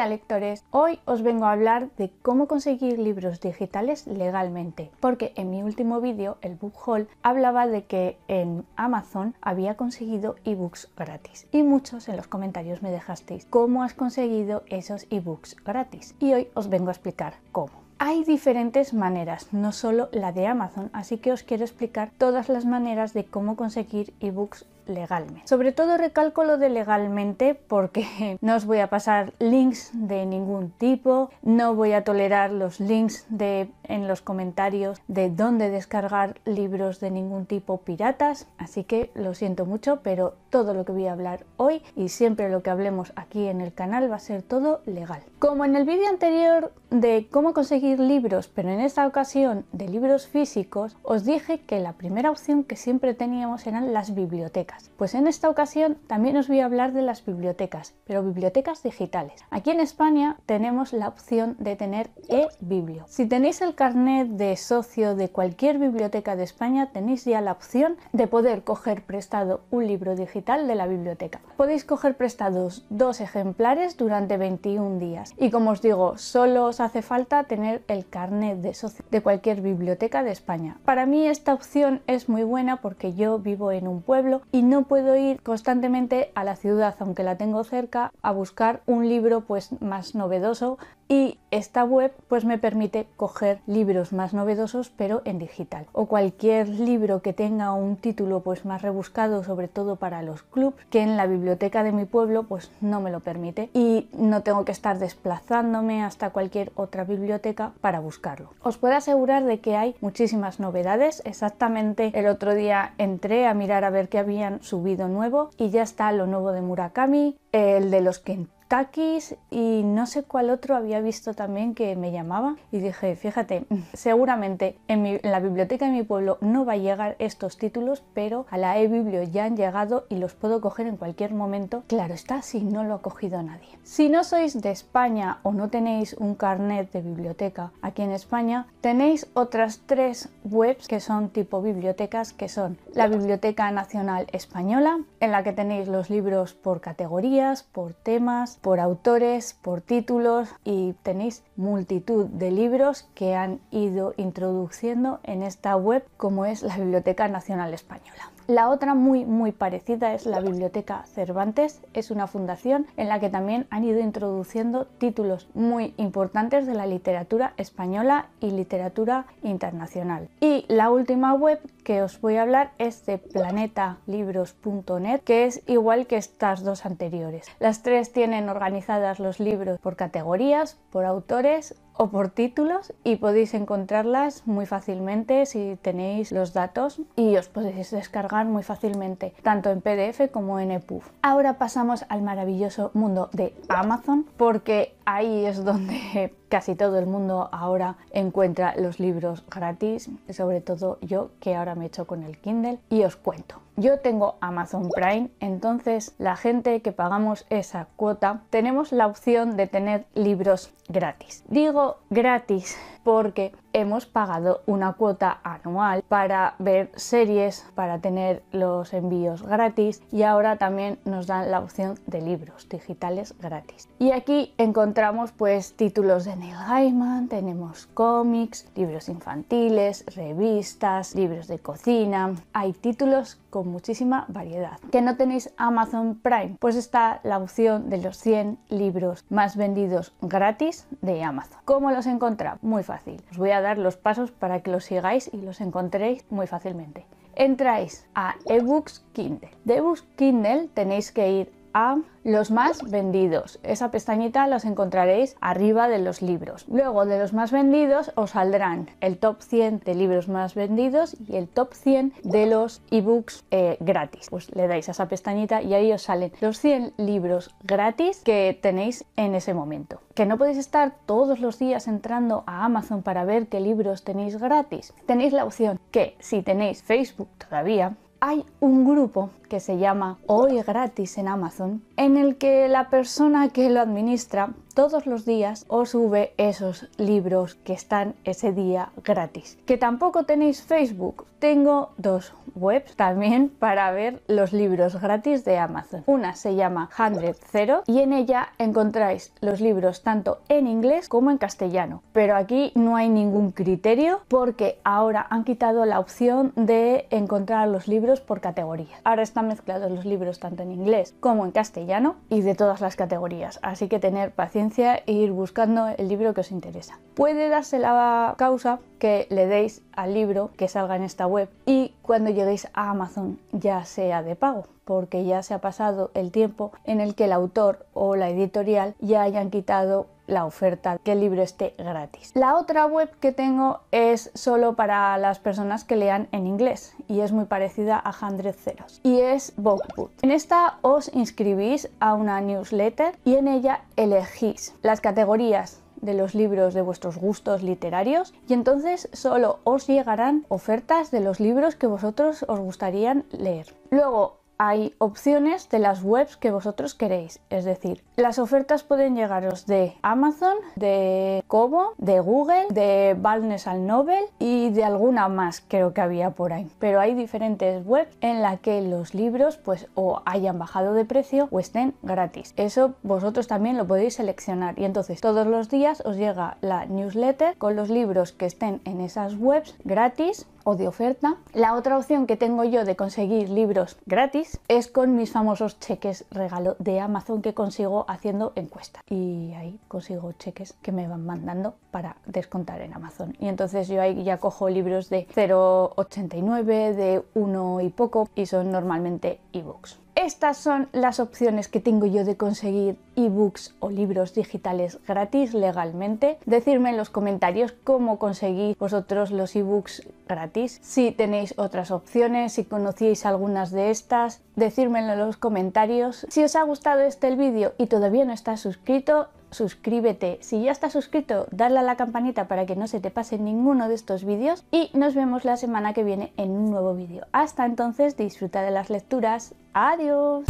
Hola lectores, hoy os vengo a hablar de cómo conseguir libros digitales legalmente, porque en mi último vídeo, el book haul, hablaba de que en Amazon había conseguido ebooks gratis y muchos en los comentarios me dejasteis cómo has conseguido esos ebooks gratis y hoy os vengo a explicar cómo. Hay diferentes maneras, no solo la de Amazon, así que os quiero explicar todas las maneras de cómo conseguir ebooks legalmente. Sobre todo recalco lo de legalmente porque no os voy a pasar links de ningún tipo, no voy a tolerar los links en los comentarios de dónde descargar libros de ningún tipo piratas, así que lo siento mucho, pero todo lo que voy a hablar hoy y siempre lo que hablemos aquí en el canal va a ser todo legal. Como en el vídeo anterior de cómo conseguir libros, pero en esta ocasión de libros físicos, os dije que la primera opción que siempre teníamos eran las bibliotecas. Pues en esta ocasión también os voy a hablar de las bibliotecas, pero bibliotecas digitales. Aquí en España tenemos la opción de tener e-biblio. Si tenéis el carnet de socio de cualquier biblioteca de España, tenéis ya la opción de poder coger prestado un libro digital de la biblioteca. Podéis coger prestados dos ejemplares durante 21 días y como os digo, solo os hace falta tener el carnet de socio de cualquier biblioteca de España. Para mí esta opción es muy buena porque yo vivo en un pueblo y no puedo ir constantemente a la ciudad, aunque la tengo cerca, a buscar un libro pues más novedoso y esta web pues me permite coger libros más novedosos pero en digital o cualquier libro que tenga un título pues más rebuscado sobre todo para los clubs que en la biblioteca de mi pueblo pues no me lo permite y no tengo que estar desplazándome hasta cualquier otra biblioteca para buscarlo. Os puedo asegurar de que hay muchísimas novedades, exactamente el otro día entré a mirar a ver qué habían subido nuevo y ya está lo nuevo de Murakami, el de los que Takis y no sé cuál otro había visto también que me llamaba y dije, fíjate, seguramente en, la biblioteca de mi pueblo no va a llegar estos títulos, pero a la e-biblio ya han llegado y los puedo coger en cualquier momento. Claro está, si no lo ha cogido nadie. Si no sois de España o no tenéis un carnet de biblioteca aquí en España, tenéis otras tres webs que son tipo bibliotecas, que son la Biblioteca Nacional Española, en la que tenéis los libros por categorías, por temas, por autores, por títulos y tenéis multitud de libros que han ido introduciendo en esta web como es la Biblioteca Nacional Española. La otra muy muy parecida es la Biblioteca Cervantes, es una fundación en la que también han ido introduciendo títulos muy importantes de la literatura española y literatura internacional. Y la última web que os voy a hablar es de planetalibros.net, que es igual que estas dos anteriores. Las tres tienen organizadas los libros por categorías, por autores o por títulos y podéis encontrarlas muy fácilmente si tenéis los datos y os podéis descargar muy fácilmente, tanto en PDF como en EPUB. Ahora pasamos al maravilloso mundo de Amazon, porque ahí es donde casi todo el mundo ahora encuentra los libros gratis, sobre todo yo que ahora me he hecho con el Kindle y os cuento. Yo tengo Amazon Prime, entonces la gente que pagamos esa cuota tenemos la opción de tener libros gratis. Digo gratis porque hemos pagado una cuota anual para ver series, para tener los envíos gratis y ahora también nos dan la opción de libros digitales gratis. Y aquí encontramos pues títulos de Neil Gaiman, tenemos cómics, libros infantiles, revistas, libros de cocina. Hay títulos con muchísima variedad. ¿Que no tenéis Amazon Prime? Pues está la opción de los 100 libros más vendidos gratis de Amazon. ¿Cómo los encontrar? Muy fácil. Os voy a dar los pasos para que los sigáis y los encontréis muy fácilmente. Entráis a eBooks Kindle. De eBooks Kindle tenéis que ir a los más vendidos. Esa pestañita los encontraréis arriba de los libros. Luego de los más vendidos os saldrán el top 100 de libros más vendidos y el top 100 de los ebooks eh, gratis. Pues le dais a esa pestañita y ahí os salen los 100 libros gratis que tenéis en ese momento. Que no podéis estar todos los días entrando a Amazon para ver qué libros tenéis gratis. Tenéis la opción que si tenéis Facebook todavía, hay un grupo que se llama Hoy gratis en Amazon, en el que la persona que lo administra todos los días os sube esos libros que están ese día gratis. Que tampoco tenéis Facebook. Tengo dos webs también para ver los libros gratis de Amazon. Una se llama 100 Zero y en ella encontráis los libros tanto en inglés como en castellano. Pero aquí no hay ningún criterio porque ahora han quitado la opción de encontrar los libros por categoría. Ahora están mezclados los libros tanto en inglés como en castellano y de todas las categorías. Así que tener paciencia e ir buscando el libro que os interesa. Puede darse la causa que le deis al libro que salga en esta web y cuando lleguéis a Amazon ya sea de pago, porque ya se ha pasado el tiempo en el que el autor o la editorial ya hayan quitado la oferta, que el libro esté gratis. La otra web que tengo es solo para las personas que lean en inglés y es muy parecida a 100 Ceros y es Bookput. En esta os inscribís a una newsletter y en ella elegís las categorías de los libros de vuestros gustos literarios y entonces solo os llegarán ofertas de los libros que vosotros os gustarían leer. Luego hay opciones de las webs que vosotros queréis. Es decir, las ofertas pueden llegaros de Amazon, de Kobo, de Google, de Barnes Noble y de alguna más creo que había por ahí. Pero hay diferentes webs en la que los libros pues o hayan bajado de precio o estén gratis. Eso vosotros también lo podéis seleccionar y entonces todos los días os llega la newsletter con los libros que estén en esas webs gratis o de oferta. La otra opción que tengo yo de conseguir libros gratis es con mis famosos cheques regalo de Amazon que consigo haciendo encuestas. Y ahí consigo cheques que me van mandando para descontar en Amazon. Y entonces yo ahí ya cojo libros de 0,89, de 1 y poco, y son normalmente ebooks. Estas son las opciones que tengo yo de conseguir ebooks o libros digitales gratis legalmente. Decidme en los comentarios cómo conseguís vosotros los ebooks gratis, si tenéis otras opciones, si conocíais algunas de estas, decírmelo en los comentarios. Si os ha gustado este el vídeo y todavía no estás suscrito, suscríbete. Si ya estás suscrito, dale a la campanita para que no se te pase ninguno de estos vídeos y nos vemos la semana que viene en un nuevo vídeo. Hasta entonces, disfruta de las lecturas. ¡Adiós!